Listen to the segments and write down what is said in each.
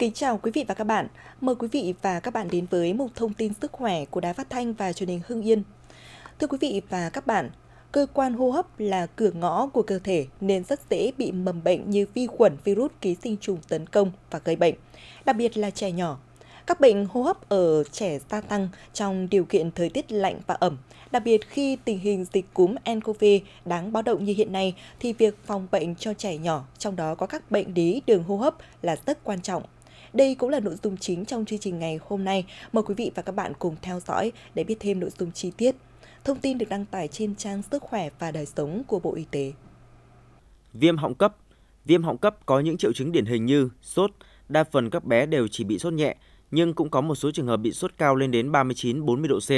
Kính chào quý vị và các bạn. Mời quý vị và các bạn đến với mục thông tin sức khỏe của Đài Phát thanh và Truyền hình Hưng Yên. Thưa quý vị và các bạn, cơ quan hô hấp là cửa ngõ của cơ thể nên rất dễ bị mầm bệnh như vi khuẩn, virus, ký sinh trùng tấn công và gây bệnh, đặc biệt là trẻ nhỏ. Các bệnh hô hấp ở trẻ gia tăng trong điều kiện thời tiết lạnh và ẩm, đặc biệt khi tình hình dịch cúm nCoV đáng báo động như hiện nay thì việc phòng bệnh cho trẻ nhỏ, trong đó có các bệnh lý đường hô hấp là rất quan trọng đây cũng là nội dung chính trong chương trình ngày hôm nay. Mời quý vị và các bạn cùng theo dõi để biết thêm nội dung chi tiết. Thông tin được đăng tải trên trang Sức khỏe và đời sống của Bộ Y tế. Viêm họng cấp Viêm họng cấp có những triệu chứng điển hình như sốt, đa phần các bé đều chỉ bị sốt nhẹ, nhưng cũng có một số trường hợp bị sốt cao lên đến 39-40 độ C,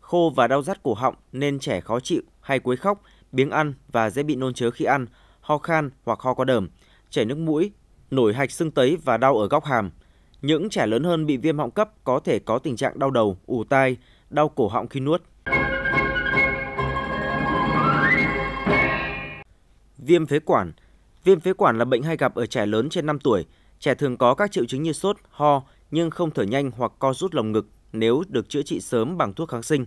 khô và đau rát cổ họng nên trẻ khó chịu hay quấy khóc, biếng ăn và dễ bị nôn chớ khi ăn, ho khan hoặc ho có đờm, chảy nước mũi, nổi hạch sưng tấy và đau ở góc hàm. Những trẻ lớn hơn bị viêm họng cấp có thể có tình trạng đau đầu, ù tai, đau cổ họng khi nuốt. Viêm phế quản Viêm phế quản là bệnh hay gặp ở trẻ lớn trên 5 tuổi. Trẻ thường có các triệu chứng như sốt, ho nhưng không thở nhanh hoặc co rút lồng ngực nếu được chữa trị sớm bằng thuốc kháng sinh.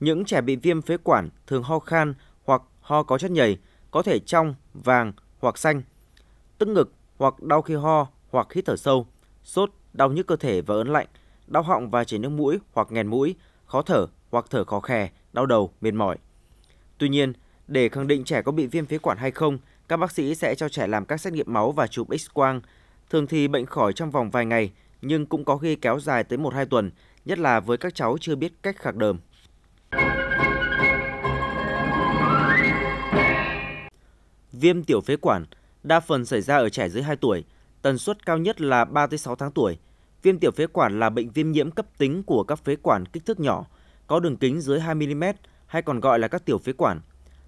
Những trẻ bị viêm phế quản thường ho khan hoặc ho có chất nhầy, có thể trong, vàng hoặc xanh. Tức ngực hoặc đau khi ho hoặc hít thở sâu, sốt, đau nhức cơ thể và ớn lạnh, đau họng và chảy nước mũi hoặc nghẹn mũi, khó thở hoặc thở khó khè, đau đầu, mệt mỏi. Tuy nhiên, để khẳng định trẻ có bị viêm phế quản hay không, các bác sĩ sẽ cho trẻ làm các xét nghiệm máu và chụp X-quang. Thường thì bệnh khỏi trong vòng vài ngày, nhưng cũng có khi kéo dài tới 1-2 tuần, nhất là với các cháu chưa biết cách khạc đờm. Viêm tiểu phế quản đa phần xảy ra ở trẻ dưới 2 tuổi, tần suất cao nhất là 3 tới 6 tháng tuổi. Viêm tiểu phế quản là bệnh viêm nhiễm cấp tính của các phế quản kích thước nhỏ, có đường kính dưới 2 mm hay còn gọi là các tiểu phế quản.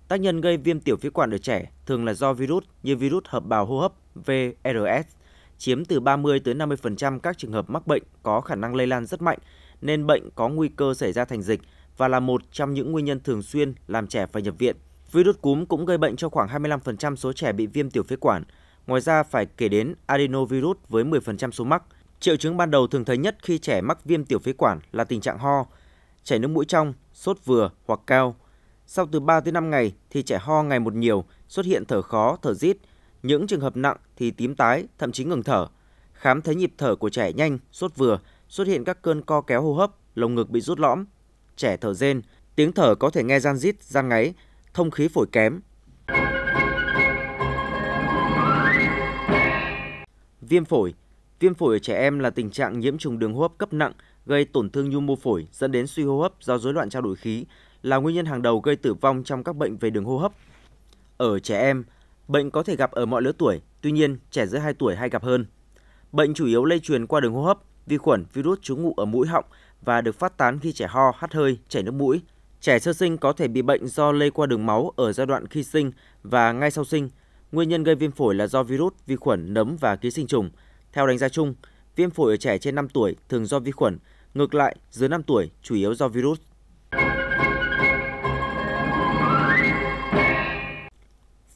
Tác nhân gây viêm tiểu phế quản ở trẻ thường là do virus như virus hợp bào hô hấp VRS chiếm từ 30 tới 50% các trường hợp mắc bệnh có khả năng lây lan rất mạnh nên bệnh có nguy cơ xảy ra thành dịch và là một trong những nguyên nhân thường xuyên làm trẻ phải nhập viện. Virus cúm cũng gây bệnh cho khoảng 25% số trẻ bị viêm tiểu phế quản. Ngoài ra phải kể đến adenovirus với 10% số mắc. Triệu chứng ban đầu thường thấy nhất khi trẻ mắc viêm tiểu phế quản là tình trạng ho, chảy nước mũi trong, sốt vừa hoặc cao. Sau từ 3 tới 5 ngày thì trẻ ho ngày một nhiều, xuất hiện thở khó, thở rít. Những trường hợp nặng thì tím tái, thậm chí ngừng thở. Khám thấy nhịp thở của trẻ nhanh, sốt vừa, xuất hiện các cơn co kéo hô hấp, lồng ngực bị rút lõm, trẻ thở rên, tiếng thở có thể nghe gian rít, gian ngáy, thông khí phổi kém. Viêm phổi Viêm phổi ở trẻ em là tình trạng nhiễm trùng đường hô hấp cấp nặng gây tổn thương nhu mô phổi dẫn đến suy hô hấp do rối loạn trao đổi khí, là nguyên nhân hàng đầu gây tử vong trong các bệnh về đường hô hấp. Ở trẻ em, bệnh có thể gặp ở mọi lứa tuổi, tuy nhiên trẻ dưới 2 tuổi hay gặp hơn. Bệnh chủ yếu lây truyền qua đường hô hấp, vi khuẩn, virus trú ngụ ở mũi họng và được phát tán khi trẻ ho, hắt hơi, chảy nước mũi, Trẻ sơ sinh có thể bị bệnh do lây qua đường máu ở giai đoạn khi sinh và ngay sau sinh. Nguyên nhân gây viêm phổi là do virus, vi khuẩn, nấm và ký sinh trùng. Theo đánh giá chung, viêm phổi ở trẻ trên 5 tuổi thường do vi khuẩn, ngược lại dưới 5 tuổi chủ yếu do virus.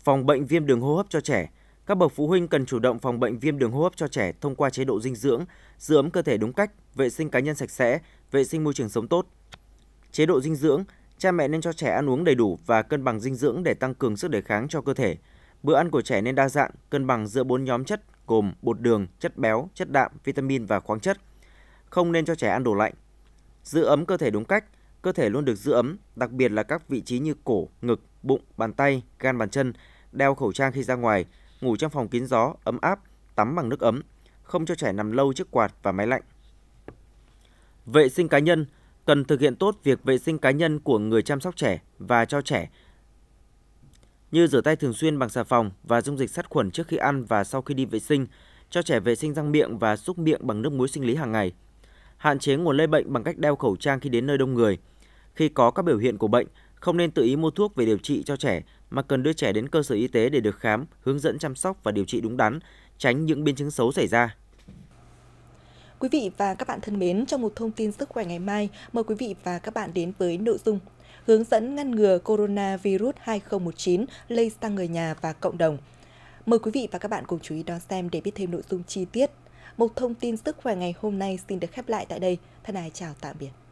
Phòng bệnh viêm đường hô hấp cho trẻ các bậc phụ huynh cần chủ động phòng bệnh viêm đường hô hấp cho trẻ thông qua chế độ dinh dưỡng, giữ ấm cơ thể đúng cách, vệ sinh cá nhân sạch sẽ, vệ sinh môi trường sống tốt, chế độ dinh dưỡng, cha mẹ nên cho trẻ ăn uống đầy đủ và cân bằng dinh dưỡng để tăng cường sức đề kháng cho cơ thể. Bữa ăn của trẻ nên đa dạng, cân bằng giữa bốn nhóm chất gồm bột đường, chất béo, chất đạm, vitamin và khoáng chất. Không nên cho trẻ ăn đồ lạnh. Giữ ấm cơ thể đúng cách, cơ thể luôn được giữ ấm, đặc biệt là các vị trí như cổ, ngực, bụng, bàn tay, gan bàn chân, đeo khẩu trang khi ra ngoài, ngủ trong phòng kín gió, ấm áp, tắm bằng nước ấm, không cho trẻ nằm lâu trước quạt và máy lạnh. Vệ sinh cá nhân, cần thực hiện tốt việc vệ sinh cá nhân của người chăm sóc trẻ và cho trẻ, như rửa tay thường xuyên bằng xà phòng và dung dịch sát khuẩn trước khi ăn và sau khi đi vệ sinh, cho trẻ vệ sinh răng miệng và súc miệng bằng nước muối sinh lý hàng ngày. Hạn chế nguồn lây bệnh bằng cách đeo khẩu trang khi đến nơi đông người. Khi có các biểu hiện của bệnh, không nên tự ý mua thuốc về điều trị cho trẻ mà cần đưa trẻ đến cơ sở y tế để được khám, hướng dẫn chăm sóc và điều trị đúng đắn, tránh những biến chứng xấu xảy ra. Quý vị và các bạn thân mến, trong một thông tin sức khỏe ngày mai, mời quý vị và các bạn đến với nội dung hướng dẫn ngăn ngừa coronavirus 2019 lây sang người nhà và cộng đồng. Mời quý vị và các bạn cùng chú ý đón xem để biết thêm nội dung chi tiết. Một thông tin sức khỏe ngày hôm nay xin được khép lại tại đây. Thân ái chào tạm biệt.